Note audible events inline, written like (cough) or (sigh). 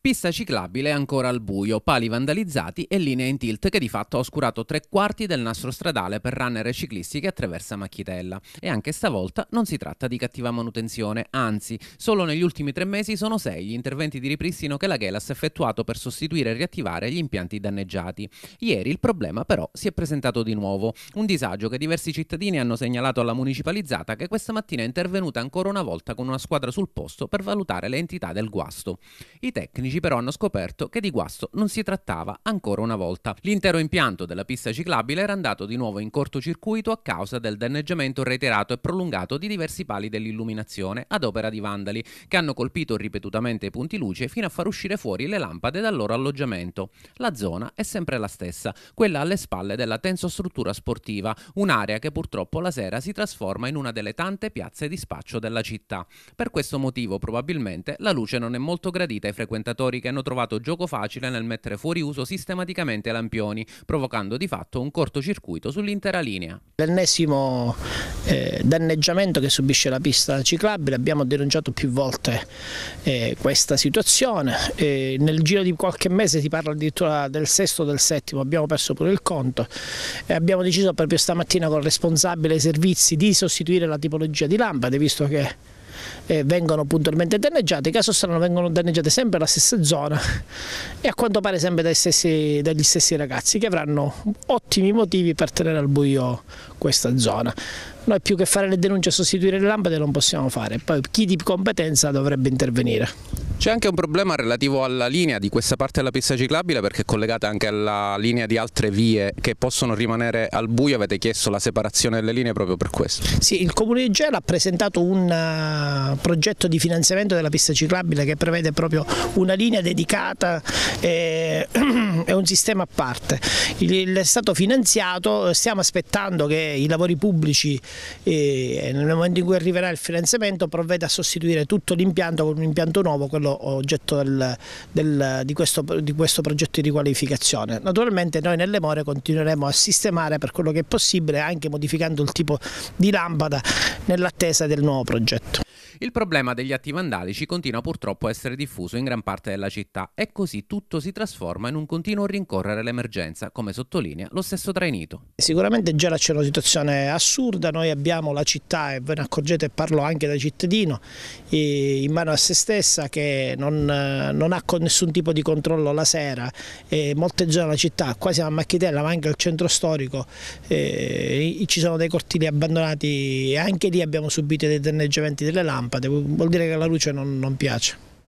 Pista ciclabile ancora al buio, pali vandalizzati e linea in tilt che di fatto ha oscurato tre quarti del nastro stradale per runner e ciclisti che attraversa Macchitella. E anche stavolta non si tratta di cattiva manutenzione, anzi, solo negli ultimi tre mesi sono sei gli interventi di ripristino che la Gelas ha effettuato per sostituire e riattivare gli impianti danneggiati. Ieri il problema però si è presentato di nuovo, un disagio che diversi cittadini hanno segnalato alla municipalizzata che questa mattina è intervenuta ancora una volta con una squadra sul posto per valutare l'entità del guasto. I tecnici tecnici però hanno scoperto che di guasto non si trattava ancora una volta. L'intero impianto della pista ciclabile era andato di nuovo in cortocircuito a causa del danneggiamento reiterato e prolungato di diversi pali dell'illuminazione ad opera di vandali che hanno colpito ripetutamente i punti luce fino a far uscire fuori le lampade dal loro alloggiamento. La zona è sempre la stessa, quella alle spalle della tensostruttura sportiva, un'area che purtroppo la sera si trasforma in una delle tante piazze di spaccio della città. Per questo motivo probabilmente la luce non è molto gradita ai frequentatori operatori che hanno trovato gioco facile nel mettere fuori uso sistematicamente lampioni, provocando di fatto un cortocircuito sull'intera linea. L'ennesimo eh, danneggiamento che subisce la pista ciclabile, abbiamo denunciato più volte eh, questa situazione, eh, nel giro di qualche mese si parla addirittura del sesto o del settimo, abbiamo perso pure il conto e abbiamo deciso proprio stamattina con il responsabile dei servizi di sostituire la tipologia di lampade, visto che eh, vengono puntualmente danneggiate, caso strano vengono danneggiate sempre la stessa zona e a quanto pare sempre dagli stessi, dagli stessi ragazzi che avranno ottimi motivi per tenere al buio questa zona. Noi più che fare le denunce e sostituire le lampade non possiamo fare, poi chi di competenza dovrebbe intervenire. C'è anche un problema relativo alla linea di questa parte della pista ciclabile perché è collegata anche alla linea di altre vie che possono rimanere al buio, avete chiesto la separazione delle linee proprio per questo. Sì, il Comune di Gela ha presentato un eh, progetto di finanziamento della pista ciclabile che prevede proprio una linea dedicata e, eh, (clears throat) un sistema a parte. Il, è stato finanziato, stiamo aspettando che i lavori pubblici eh, nel momento in cui arriverà il finanziamento provveda a sostituire tutto l'impianto con un impianto nuovo, quello oggetto del, del, di, questo, di, questo, progetto di riqualificazione. Naturalmente noi nelle more continueremo a sistemare per quello che è possibile anche modificando il tipo di lampada nell'attesa del nuovo progetto. Il problema degli atti vandalici continua purtroppo a essere diffuso in gran parte della città e così tutto si trasforma in un continuo rincorrere l'emergenza, come sottolinea lo stesso Trainito. Sicuramente già c'è una situazione assurda, noi abbiamo la città, e ve ne accorgete parlo anche da cittadino, in mano a se stessa che non, non ha nessun tipo di controllo la sera, e molte zone della città, qua siamo a Macchitella ma anche al centro storico, eh, ci sono dei cortili abbandonati e anche lì abbiamo subito dei danneggiamenti delle lampade, vuol dire che la luce non, non piace.